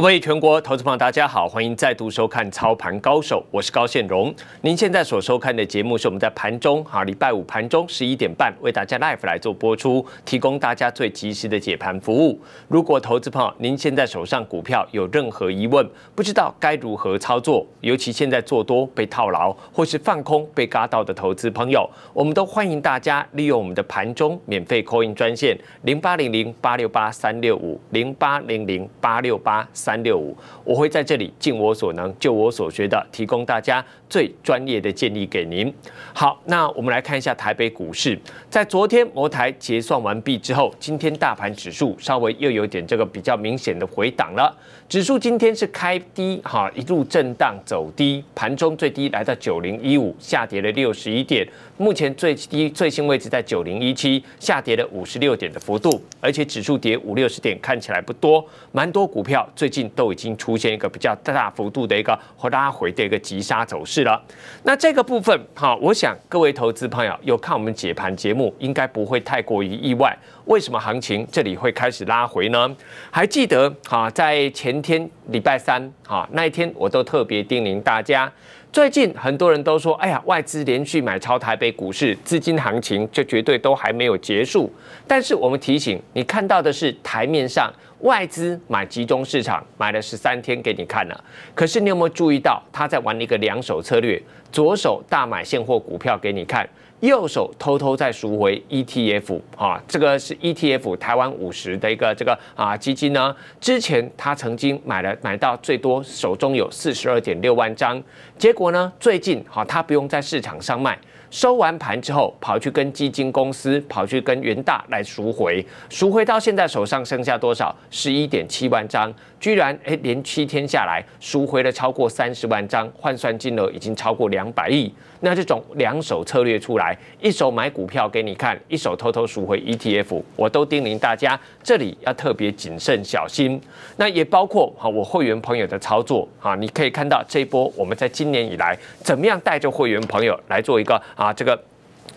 各位全国投资朋友，大家好，欢迎再度收看《操盘高手》，我是高宪荣。您现在所收看的节目是我们在盘中哈，礼拜五盘中十一点半为大家 live 来做播出，提供大家最及时的解盘服务。如果投资朋友您现在手上股票有任何疑问，不知道该如何操作，尤其现在做多被套牢或是放空被嘎到的投资朋友，我们都欢迎大家利用我们的盘中免费 c 印 i n 专线零八零零八六八三六五零八零零八六八三。三六五，我会在这里尽我所能，就我所学的，提供大家。最专业的建议给您。好，那我们来看一下台北股市，在昨天摩台结算完毕之后，今天大盘指数稍微又有点这个比较明显的回档了。指数今天是开低哈，一路震荡走低，盘中最低来到九零一五，下跌了六十一点。目前最低最新位置在九零一七，下跌了五十六点的幅度。而且指数跌五六十点看起来不多，蛮多股票最近都已经出现一个比较大幅度的一个拉回的一个急杀走势。是的，那这个部分哈，我想各位投资朋友有看我们解盘节目，应该不会太过于意外。为什么行情这里会开始拉回呢？还记得哈，在前天礼拜三啊那一天，我都特别叮咛大家。最近很多人都说，哎呀，外资连续买超台北股市，资金行情就绝对都还没有结束。但是我们提醒你，看到的是台面上外资买集中市场买了十三天给你看了。可是你有没有注意到，他在玩一个两手策略，左手大买现货股票给你看。右手偷偷在赎回 ETF 啊，这个是 ETF 台湾五十的一个这个啊基金呢，之前他曾经买了买到最多手中有四十二点六万张，结果呢最近好他不用在市场上卖，收完盘之后跑去跟基金公司跑去跟元大来赎回，赎回到现在手上剩下多少？十一点七万张。居然哎，连七天下来赎回了超过三十万张，换算金额已经超过两百亿。那这种两手策略出来，一手买股票给你看，一手偷偷赎回 ETF，我都叮咛大家这里要特别谨慎小心。那也包括哈，我会员朋友的操作啊，你可以看到这一波我们在今年以来怎么样带着会员朋友来做一个啊这个。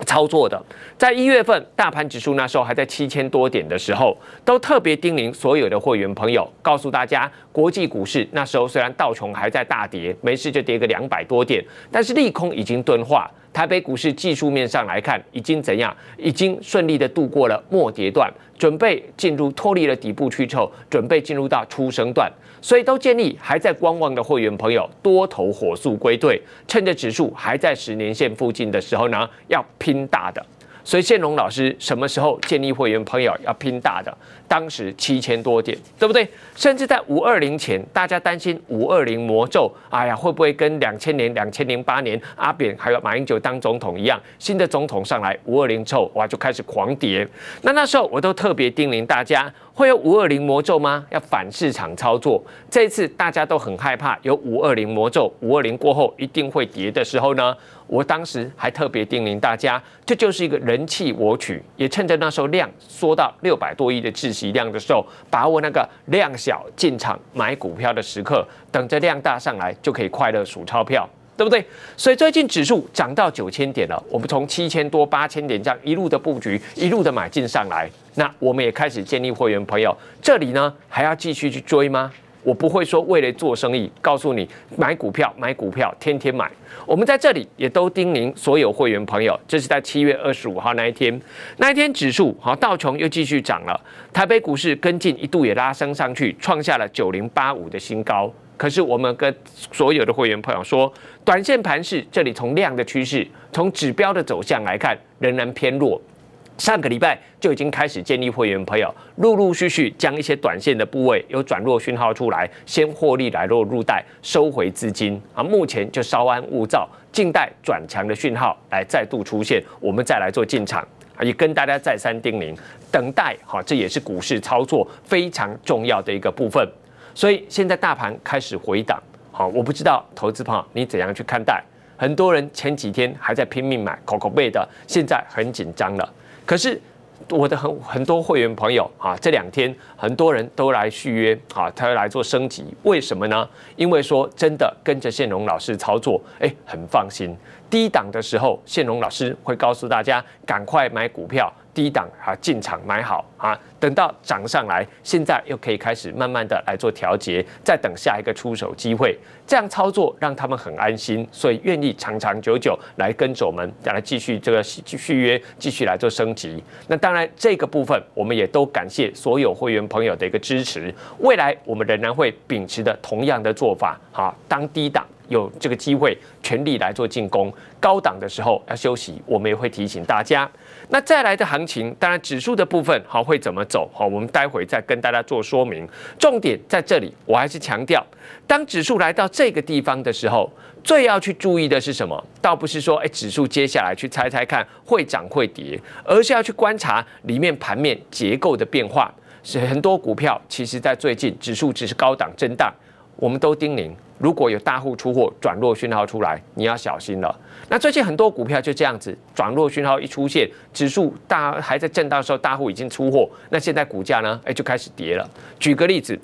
操作的，在一月份大盘指数那时候还在七千多点的时候，都特别叮咛所有的会员朋友，告诉大家，国际股市那时候虽然道琼还在大跌，没事就跌个两百多点，但是利空已经钝化。台北股市技术面上来看，已经怎样？已经顺利的度过了末跌段，准备进入脱离了底部区之后，准备进入到出生段。所以，都建议还在观望的会员朋友，多头火速归队，趁着指数还在十年线附近的时候呢，要拼大的。所以，建龙老师什么时候建议会员朋友要拼大的？当时七千多点，对不对？甚至在五二零前，大家担心五二零魔咒，哎呀，会不会跟两千年、两千零八年阿扁还有马英九当总统一样，新的总统上来五二零后哇就开始狂跌？那那时候我都特别叮咛大家，会有五二零魔咒吗？要反市场操作。这一次大家都很害怕有五二零魔咒，五二零过后一定会跌的时候呢，我当时还特别叮咛大家，这就是一个人气我取，也趁着那时候量缩到六百多亿的自信。体量的时候，把握那个量小进场买股票的时刻，等着量大上来就可以快乐数钞票，对不对？所以最近指数涨到九千点了，我们从七千多、八千点这样一路的布局，一路的买进上来，那我们也开始建立会员朋友，这里呢还要继续去追吗？我不会说为了做生意，告诉你买股票买股票，天天买。我们在这里也都叮咛所有会员朋友，这是在七月二十五号那一天，那一天指数好道琼又继续涨了，台北股市跟进一度也拉升上去，创下了九零八五的新高。可是我们跟所有的会员朋友说，短线盘势这里从量的趋势，从指标的走向来看，仍然偏弱。上个礼拜就已经开始建立会员朋友，陆陆续续将一些短线的部位有转弱讯号出来，先获利来落入袋，收回资金啊。目前就稍安勿躁，静待转强的讯号来再度出现，我们再来做进场也跟大家再三叮咛，等待哈，这也是股市操作非常重要的一个部分。所以现在大盘开始回档，好，我不知道投资友你怎样去看待？很多人前几天还在拼命买 COCO 贝的，现在很紧张了。可是，我的很很多会员朋友啊，这两天很多人都来续约啊，他来做升级，为什么呢？因为说真的，跟着宪荣老师操作，哎，很放心。低档的时候，线荣老师会告诉大家赶快买股票，低档啊进场买好啊，等到涨上来，现在又可以开始慢慢的来做调节，再等下一个出手机会，这样操作让他们很安心，所以愿意长长久久来跟着我们，再来继续这个续续约，继续来做升级。那当然这个部分我们也都感谢所有会员朋友的一个支持，未来我们仍然会秉持着同样的做法，好当低档。有这个机会，全力来做进攻。高档的时候要休息，我们也会提醒大家。那再来的行情，当然指数的部分，好会怎么走，好，我们待会再跟大家做说明。重点在这里，我还是强调，当指数来到这个地方的时候，最要去注意的是什么？倒不是说，哎，指数接下来去猜猜看会涨会跌，而是要去观察里面盘面结构的变化。是很多股票，其实在最近指数只是高档震荡，我们都叮咛。如果有大户出货，转弱讯号出来，你要小心了。那最近很多股票就这样子，转弱讯号一出现，指数大还在震荡的时候，大户已经出货，那现在股价呢？哎，就开始跌了。举个例子，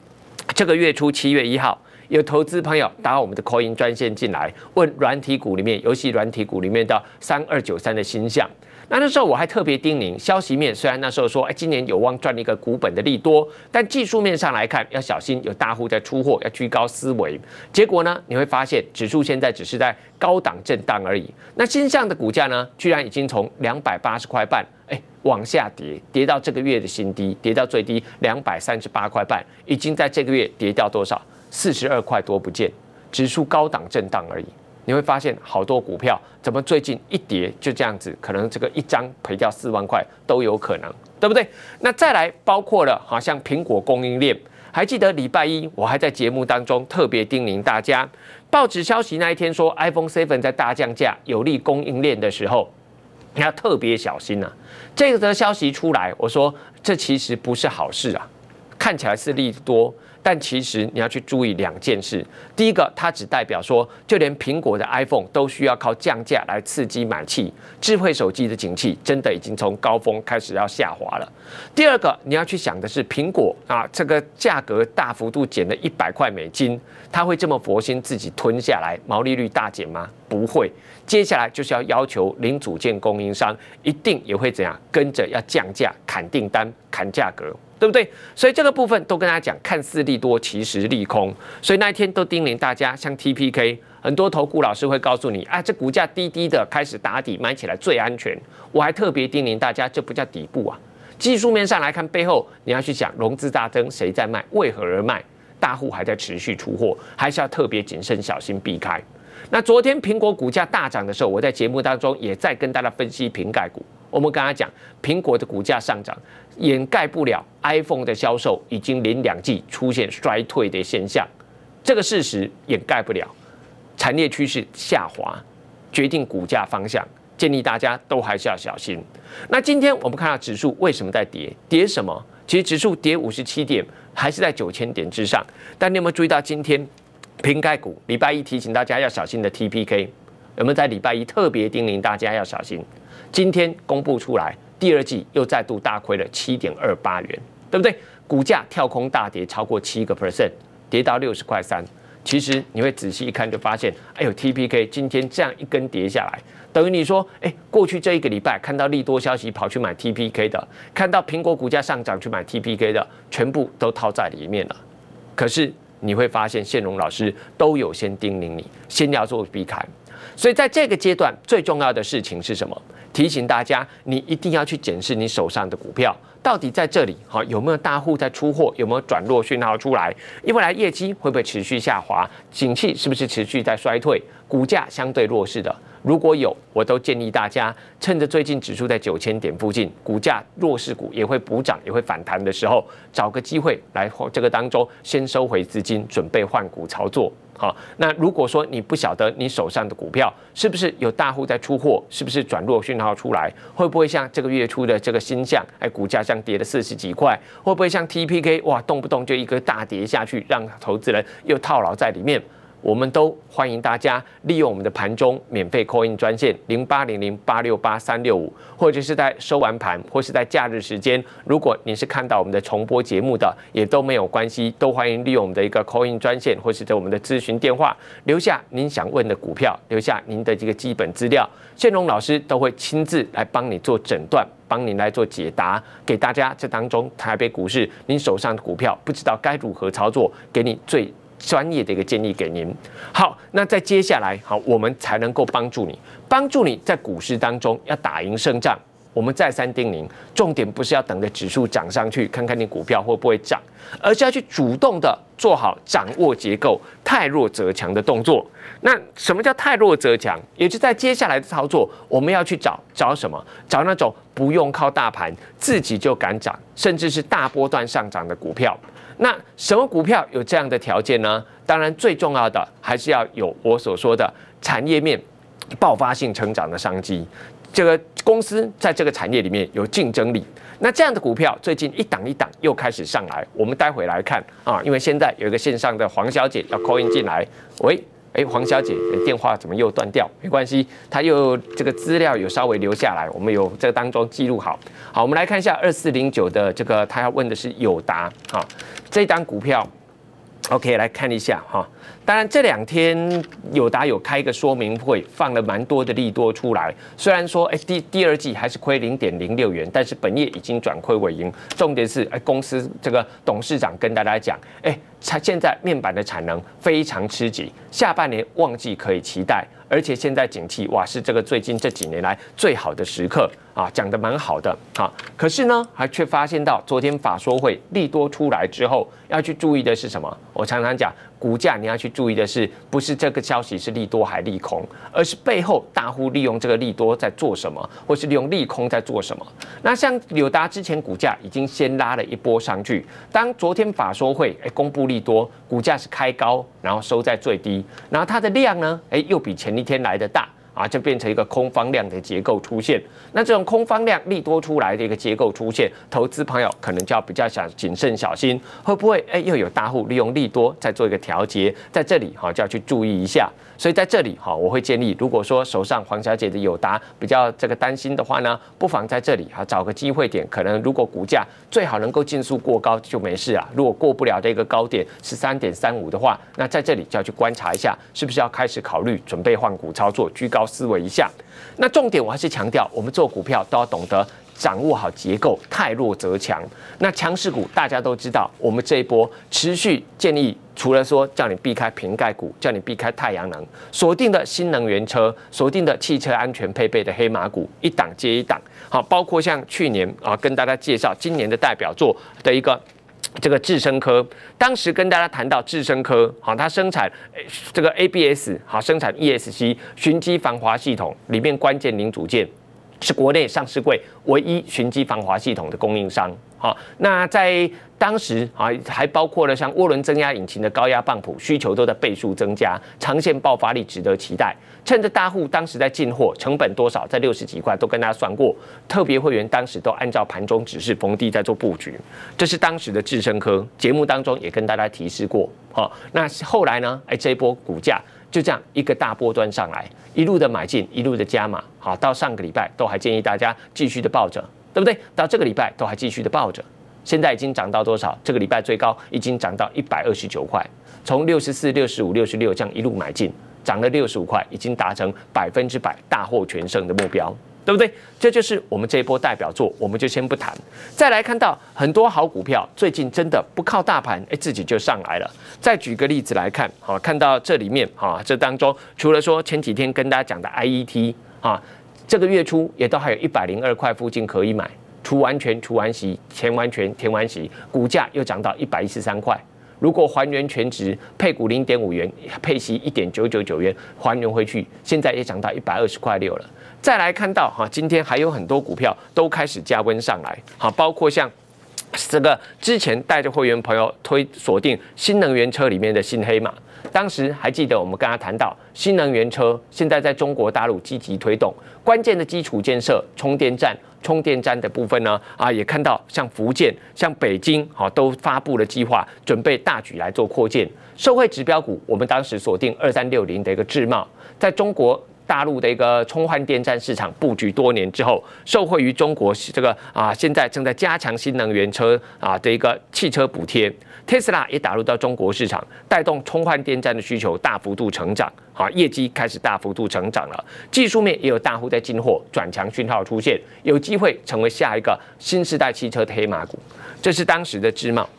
这个月初七月一号，有投资朋友打我们的 Coin 专线进来，问软体股里面，尤其软体股里面的三二九三的星象。那那时候我还特别叮咛，消息面虽然那时候说，哎，今年有望赚一个股本的利多，但技术面上来看，要小心有大户在出货，要居高思维。结果呢，你会发现指数现在只是在高档震荡而已。那新向的股价呢，居然已经从两百八十块半，哎，往下跌，跌到这个月的新低，跌到最低两百三十八块半，已经在这个月跌掉多少？四十二块多不见，指数高档震荡而已。你会发现好多股票怎么最近一跌就这样子，可能这个一张赔掉四万块都有可能，对不对？那再来包括了，好像苹果供应链，还记得礼拜一我还在节目当中特别叮咛大家，报纸消息那一天说 iPhone Seven 在大降价有利供应链的时候，你要特别小心呐。这个消息出来，我说这其实不是好事啊，看起来是利多。但其实你要去注意两件事，第一个，它只代表说，就连苹果的 iPhone 都需要靠降价来刺激买气，智慧手机的景气真的已经从高峰开始要下滑了。第二个，你要去想的是，苹果啊，这个价格大幅度减了一百块美金，它会这么佛心自己吞下来，毛利率大减吗？不会，接下来就是要要求零组件供应商一定也会怎样，跟着要降价、砍订单、砍价格，对不对？所以这个部分都跟大家讲，看似利多，其实利空。所以那一天都叮咛大家，像 T P K，很多投顾老师会告诉你，啊，这股价低低的开始打底，买起来最安全。我还特别叮咛大家，这不叫底部啊。技术面上来看，背后你要去想融资大增，谁在卖？为何而卖？大户还在持续出货，还是要特别谨慎小心避开。那昨天苹果股价大涨的时候，我在节目当中也在跟大家分析瓶盖股。我们刚刚讲，苹果的股价上涨掩盖不了 iPhone 的销售已经连两季出现衰退的现象，这个事实掩盖不了。产业趋势下滑决定股价方向，建议大家都还是要小心。那今天我们看到指数为什么在跌？跌什么？其实指数跌五十七点，还是在九千点之上。但你有没有注意到今天？瓶盖股礼拜一提醒大家要小心的 TPK，有没有在礼拜一特别叮咛大家要小心？今天公布出来，第二季又再度大亏了七点二八元，对不对？股价跳空大跌超过七个 percent，跌到六十块三。其实你会仔细一看就发现，哎呦 TPK 今天这样一根跌下来，等于你说，哎，过去这一个礼拜看到利多消息跑去买 TPK 的，看到苹果股价上涨去买 TPK 的，全部都套在里面了。可是。你会发现，宪荣老师都有先叮咛你，先要做避开。所以在这个阶段最重要的事情是什么？提醒大家，你一定要去检视你手上的股票。到底在这里好有没有大户在出货，有没有转弱讯号出来？未来业绩会不会持续下滑？景气是不是持续在衰退？股价相对弱势的，如果有，我都建议大家趁着最近指数在九千点附近，股价弱势股也会补涨，也会反弹的时候，找个机会来这个当中先收回资金，准备换股操作。好，那如果说你不晓得你手上的股票是不是有大户在出货，是不是转弱讯号出来，会不会像这个月初的这个新向，哎，股价像跌了四十几块，会不会像 T P K，哇，动不动就一个大跌下去，让投资人又套牢在里面？我们都欢迎大家利用我们的盘中免费 Coin 专线零八零零八六八三六五，或者是在收完盘，或是在假日时间，如果您是看到我们的重播节目的，也都没有关系，都欢迎利用我们的一个 Coin 专线，或是在我们的咨询电话，留下您想问的股票，留下您的一个基本资料，建隆老师都会亲自来帮你做诊断，帮你来做解答，给大家这当中台北股市您手上的股票不知道该如何操作，给你最。专业的一个建议给您。好，那在接下来好，我们才能够帮助你，帮助你在股市当中要打赢胜仗。我们再三叮咛，重点不是要等着指数涨上去，看看你股票会不会涨，而是要去主动的做好掌握结构，太弱则强的动作。那什么叫太弱则强？也就在接下来的操作，我们要去找找什么？找那种不用靠大盘，自己就敢涨，甚至是大波段上涨的股票。那什么股票有这样的条件呢？当然最重要的还是要有我所说的产业面爆发性成长的商机，这个公司在这个产业里面有竞争力。那这样的股票最近一档一档又开始上来，我们待会来看啊，因为现在有一个线上的黄小姐要 call in 进来，喂。哎，黄小姐，电话怎么又断掉？没关系，她又这个资料有稍微留下来，我们有这个当中记录好。好，我们来看一下二四零九的这个，他要问的是友达，哈，这单股票。OK，来看一下哈。当然这两天友达有开一个说明会，放了蛮多的利多出来。虽然说哎第第二季还是亏零点零六元，但是本业已经转亏为盈。重点是哎公司这个董事长跟大家讲，哎他现在面板的产能非常吃紧，下半年旺季可以期待。而且现在景气，哇，是这个最近这几年来最好的时刻啊，讲的蛮好的啊。可是呢，还却发现到昨天法说会利多出来之后，要去注意的是什么？我常常讲。股价你要去注意的是，不是这个消息是利多还利空，而是背后大户利用这个利多在做什么，或是利用利空在做什么。那像柳达之前股价已经先拉了一波上去，当昨天法说会哎公布利多，股价是开高，然后收在最低，然后它的量呢哎又比前一天来的大。啊，就变成一个空方量的结构出现，那这种空方量利多出来的一个结构出现，投资朋友可能就要比较想谨慎小心，会不会哎又有大户利用利多再做一个调节，在这里哈就要去注意一下。所以在这里哈，我会建议，如果说手上黄小姐的友达比较这个担心的话呢，不妨在这里哈找个机会点，可能如果股价最好能够尽速过高就没事啊，如果过不了的一个高点十三点三五的话，那在这里就要去观察一下，是不是要开始考虑准备换股操作，居高。思维一下，那重点我还是强调，我们做股票都要懂得掌握好结构，太弱则强。那强势股大家都知道，我们这一波持续建议，除了说叫你避开瓶盖股，叫你避开太阳能，锁定的新能源车，锁定的汽车安全配备的黑马股，一档接一档。好，包括像去年啊跟大家介绍，今年的代表作的一个。这个智深科，当时跟大家谈到智深科，好，它生产这个 ABS，好，生产 ESC 寻迹防滑系统里面关键零组件，是国内上市柜唯一寻迹防滑系统的供应商。好，那在当时啊，还包括了像涡轮增压引擎的高压棒浦需求都在倍数增加，长线爆发力值得期待。趁着大户当时在进货，成本多少，在六十几块都跟大家算过。特别会员当时都按照盘中指示逢低在做布局，这是当时的智深科。节目当中也跟大家提示过。好，那后来呢？哎，这一波股价就这样一个大波段上来，一路的买进，一路的加码。好，到上个礼拜都还建议大家继续的抱着。对不对？到这个礼拜都还继续的抱着，现在已经涨到多少？这个礼拜最高已经涨到一百二十九块，从六十四、六十五、六十六，这样一路买进，涨了六十五块，已经达成百分之百大获全胜的目标，对不对？这就是我们这一波代表作，我们就先不谈。再来看到很多好股票，最近真的不靠大盘，哎，自己就上来了。再举个例子来看，好，看到这里面，哈，这当中除了说前几天跟大家讲的 IET，啊。这个月初也都还有一百零二块附近可以买，除完全除完息，填完全填完息，股价又涨到一百一十三块。如果还原全值，配股零点五元，配息一点九九九元，还原回去，现在也涨到一百二十块六了。再来看到哈，今天还有很多股票都开始加温上来哈，包括像这个之前带着会员朋友推锁定新能源车里面的新黑马。当时还记得我们刚刚谈到新能源车，现在在中国大陆积极推动关键的基础建设充电站，充电站的部分呢啊也看到像福建、像北京啊都发布了计划，准备大举来做扩建。受惠指标股，我们当时锁定二三六零的一个智茂，在中国大陆的一个充换电站市场布局多年之后，受惠于中国这个啊现在正在加强新能源车啊的一个汽车补贴。特斯拉也打入到中国市场，带动充换电站的需求大幅度成长，好业绩开始大幅度成长了。技术面也有大户在进货，转强讯号出现，有机会成为下一个新时代汽车的黑马股。这是当时的智茂，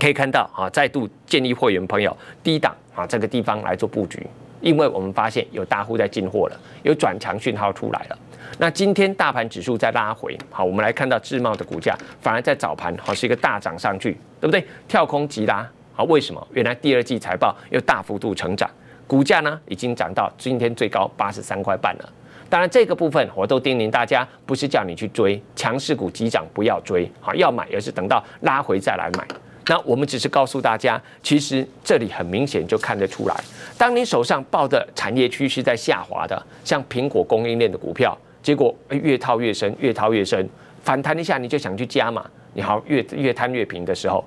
可以看到啊，再度建立会员朋友低档啊这个地方来做布局。因为我们发现有大户在进货了，有转强讯号出来了。那今天大盘指数在拉回，好，我们来看到智茂的股价反而在早盘好是一个大涨上去，对不对？跳空急拉，好，为什么？原来第二季财报又大幅度成长，股价呢已经涨到今天最高八十三块半了。当然这个部分我都叮咛大家，不是叫你去追强势股急涨不要追，好，要买也是等到拉回再来买。那我们只是告诉大家，其实这里很明显就看得出来，当你手上抱的产业区是在下滑的，像苹果供应链的股票，结果越套越深，越套越深，反弹一下你就想去加嘛，你好越越贪越平的时候。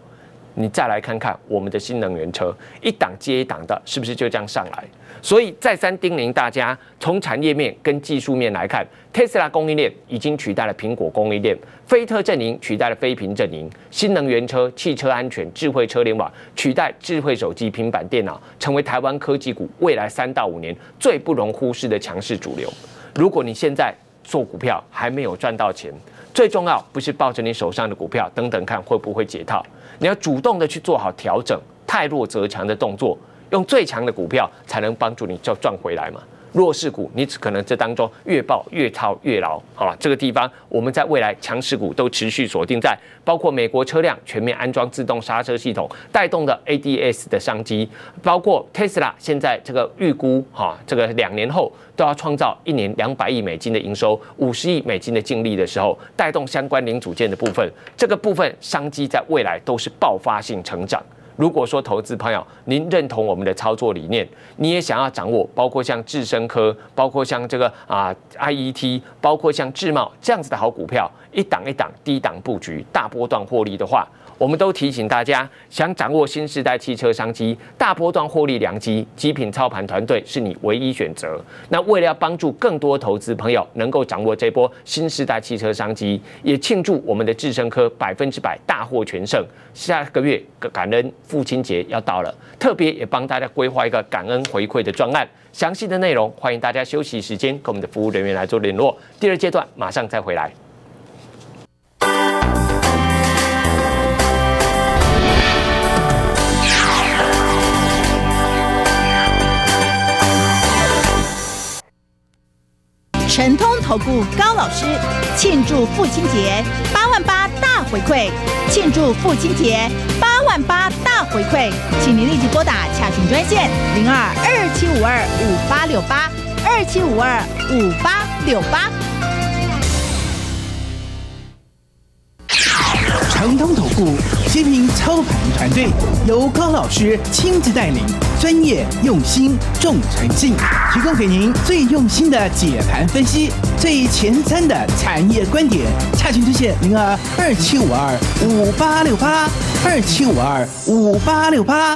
你再来看看我们的新能源车，一档接一档的，是不是就这样上来？所以再三叮咛大家，从产业面跟技术面来看，Tesla 供应链已经取代了苹果供应链，飞特阵营取代了飞平阵营，新能源车、汽车安全、智慧车联网取代智慧手机、平板电脑，成为台湾科技股未来三到五年最不容忽视的强势主流。如果你现在做股票还没有赚到钱，最重要不是抱着你手上的股票等等看会不会解套。你要主动的去做好调整，太弱则强的动作，用最强的股票才能帮助你就赚回来嘛。弱势股，你只可能这当中越爆越套越牢好了，这个地方我们在未来强势股都持续锁定在，包括美国车辆全面安装自动刹车系统带动的 ADS 的商机，包括特斯拉现在这个预估哈，这个两年后都要创造一年两百亿美金的营收、五十亿美金的净利的时候，带动相关零组件的部分，这个部分商机在未来都是爆发性成长。如果说投资朋友您认同我们的操作理念，你也想要掌握包括像智深科，包括像这个啊 I E T，包括像智茂这样子的好股票，一档一档低档布局，大波段获利的话。我们都提醒大家，想掌握新时代汽车商机、大波段获利良机，极品操盘团队是你唯一选择。那为了要帮助更多投资朋友能够掌握这波新时代汽车商机，也庆祝我们的智生科百分之百大获全胜。下个月感恩父亲节要到了，特别也帮大家规划一个感恩回馈的专案，详细的内容欢迎大家休息时间跟我们的服务人员来做联络。第二阶段马上再回来。神通投顾高老师庆祝父亲节八万八大回馈，庆祝父亲节八万八大回馈，请您立即拨打洽询专线零二二七五二五八六八二七五二五八六八。恒通投顾精品操盘团队由高老师亲自带领，专业、用心、重诚信，提供给您最用心的解盘分析、最前瞻的产业观点。洽询热线零二二七五二五八六八，二七五二五八六八。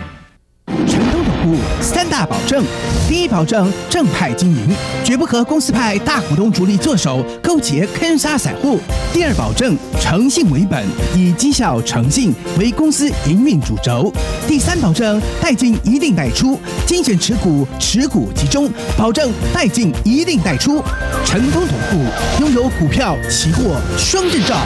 三大保证：第一保证正派经营，绝不和公司派大股东主力做手勾结坑杀散户；第二保证诚信为本，以绩效诚信为公司营运主轴；第三保证代进一定代出，精选持股，持股集中，保证代进一定代出。成功总部拥有股票、期货双证照。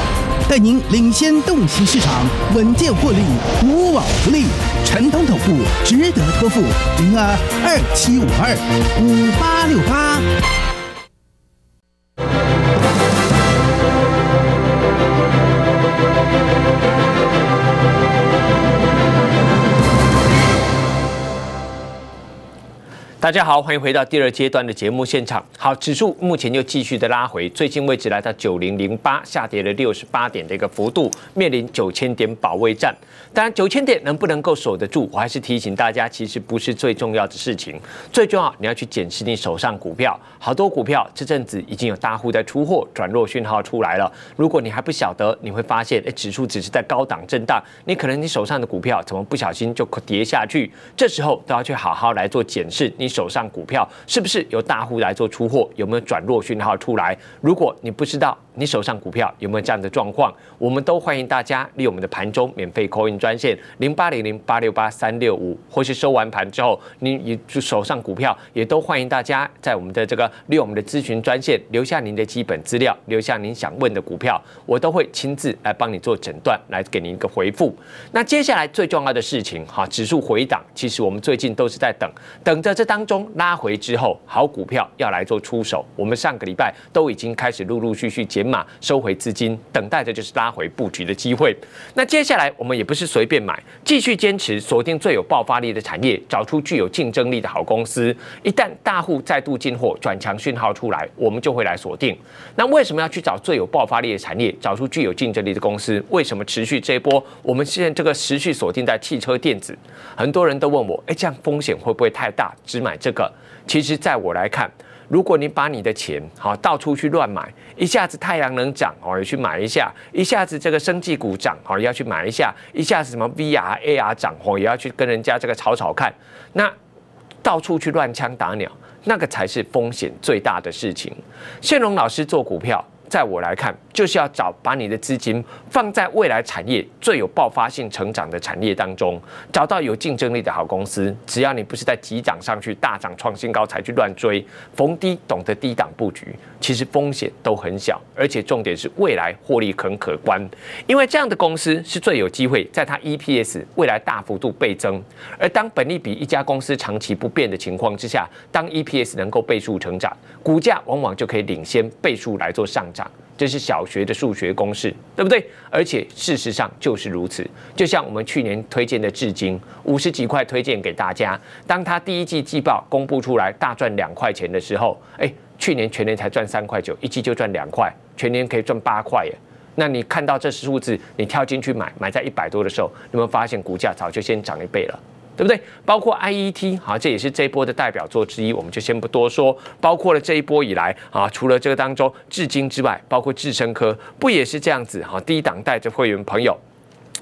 带您领先洞悉市场，稳健获利，无往不利。辰通头部值得托付，零二二七五二五八六八。大家好，欢迎回到第二阶段的节目现场。好，指数目前又继续的拉回，最近位置来到九零零八，下跌了六十八点的一个幅度，面临九千点保卫战。当然，九千点能不能够守得住，我还是提醒大家，其实不是最重要的事情，最重要你要去检视你手上股票。好多股票这阵子已经有大户在出货，转弱讯号出来了。如果你还不晓得，你会发现，哎，指数只是在高档震荡，你可能你手上的股票怎么不小心就跌下去，这时候都要去好好来做检视你。手上股票是不是有大户来做出货？有没有转弱讯号出来？如果你不知道。你手上股票有没有这样的状况？我们都欢迎大家利用我们的盘中免费 Coin 专线零八零零八六八三六五，或是收完盘之后，您也就手上股票，也都欢迎大家在我们的这个利用我们的咨询专线留下您的基本资料，留下您想问的股票，我都会亲自来帮你做诊断，来给您一个回复。那接下来最重要的事情哈，指数回档，其实我们最近都是在等，等着这当中拉回之后，好股票要来做出手。我们上个礼拜都已经开始陆陆续续结。马收回资金，等待的就是拉回布局的机会。那接下来我们也不是随便买，继续坚持锁定最有爆发力的产业，找出具有竞争力的好公司。一旦大户再度进货，转强讯号出来，我们就会来锁定。那为什么要去找最有爆发力的产业，找出具有竞争力的公司？为什么持续这一波？我们现在这个持续锁定在汽车电子。很多人都问我，哎，这样风险会不会太大？只买这个？其实在我来看。如果你把你的钱好到处去乱买，一下子太阳能涨哦，也去买一下；一下子这个生技股涨哦，也要去买一下；一下子什么 VRAR 涨哦，也要去跟人家这个炒炒看。那到处去乱枪打鸟，那个才是风险最大的事情。谢龙老师做股票。在我来看，就是要找把你的资金放在未来产业最有爆发性成长的产业当中，找到有竞争力的好公司。只要你不是在急涨上去大涨创新高才去乱追，逢低懂得低档布局，其实风险都很小，而且重点是未来获利很可观。因为这样的公司是最有机会在它 EPS 未来大幅度倍增。而当本利比一家公司长期不变的情况之下，当 EPS 能够倍数成长，股价往往就可以领先倍数来做上涨。这是小学的数学公式，对不对？而且事实上就是如此。就像我们去年推荐的至今五十几块推荐给大家，当他第一季季报公布出来大赚两块钱的时候，哎，去年全年才赚三块九，一季就赚两块，全年可以赚八块耶。那你看到这数字，你跳进去买，买在一百多的时候，有没有发现股价早就先涨一倍了？对不对？包括 IET 好，这也是这波的代表作之一，我们就先不多说。包括了这一波以来啊，除了这个当中至今之外，包括智深科不也是这样子哈、啊？低档带着会员朋友。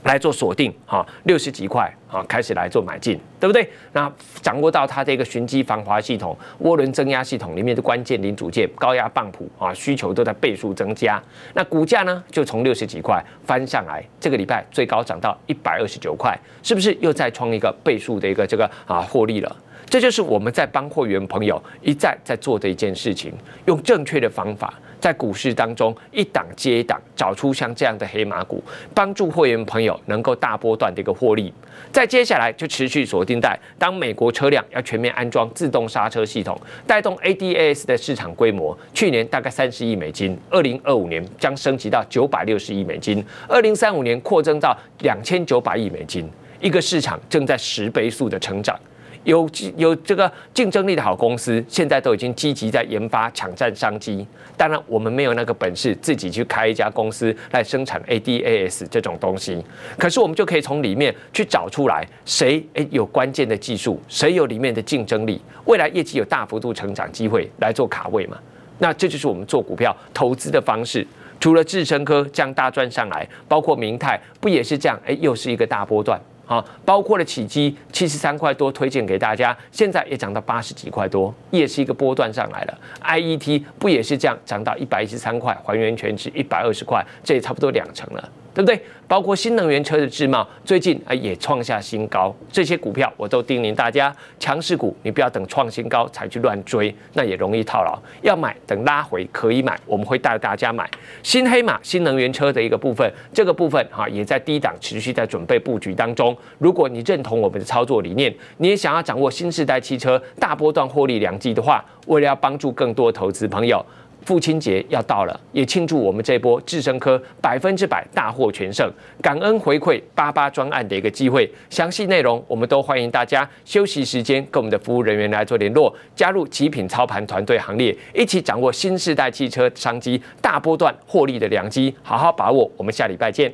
来做锁定哈，六十几块啊，开始来做买进，对不对？那掌握到它这个循迹防滑系统、涡轮增压系统里面的关键零组件、高压棒浦啊，需求都在倍数增加。那股价呢，就从六十几块翻上来，这个礼拜最高涨到一百二十九块，是不是又再创一个倍数的一个这个啊获利了？这就是我们在帮会员朋友一再在做的一件事情，用正确的方法。在股市当中，一档接一档找出像这样的黑马股，帮助会员朋友能够大波段的一个获利。再接下来就持续锁定在当美国车辆要全面安装自动刹车系统，带动 ADAS 的市场规模，去年大概三十亿美金，二零二五年将升级到九百六十亿美金，二零三五年扩增到两千九百亿美金，一个市场正在十倍速的成长。有有这个竞争力的好公司，现在都已经积极在研发，抢占商机。当然，我们没有那个本事自己去开一家公司来生产 ADAS 这种东西，可是我们就可以从里面去找出来，谁诶有关键的技术，谁有里面的竞争力，未来业绩有大幅度成长机会来做卡位嘛？那这就是我们做股票投资的方式。除了智深科这样大赚上来，包括明泰不也是这样？哎，又是一个大波段。啊，包括了起基七十三块多，推荐给大家，现在也涨到八十几块多，也是一个波段上来了。I E T 不也是这样，涨到一百一十三块，还原全值一百二十块，这也差不多两成了，对不对？包括新能源车的智茂，最近啊也创下新高，这些股票我都叮咛大家，强势股你不要等创新高才去乱追，那也容易套牢。要买等拉回可以买，我们会带大家买新黑马新能源车的一个部分，这个部分哈也在低档持续在准备布局当中。如果你认同我们的操作理念，你也想要掌握新时代汽车大波段获利良机的话，为了要帮助更多投资朋友，父亲节要到了，也庆祝我们这波智生科百分之百大获全胜，感恩回馈八八专案的一个机会。详细内容我们都欢迎大家休息时间跟我们的服务人员来做联络，加入极品操盘团队行列，一起掌握新时代汽车商机大波段获利的良机，好好把握。我们下礼拜见。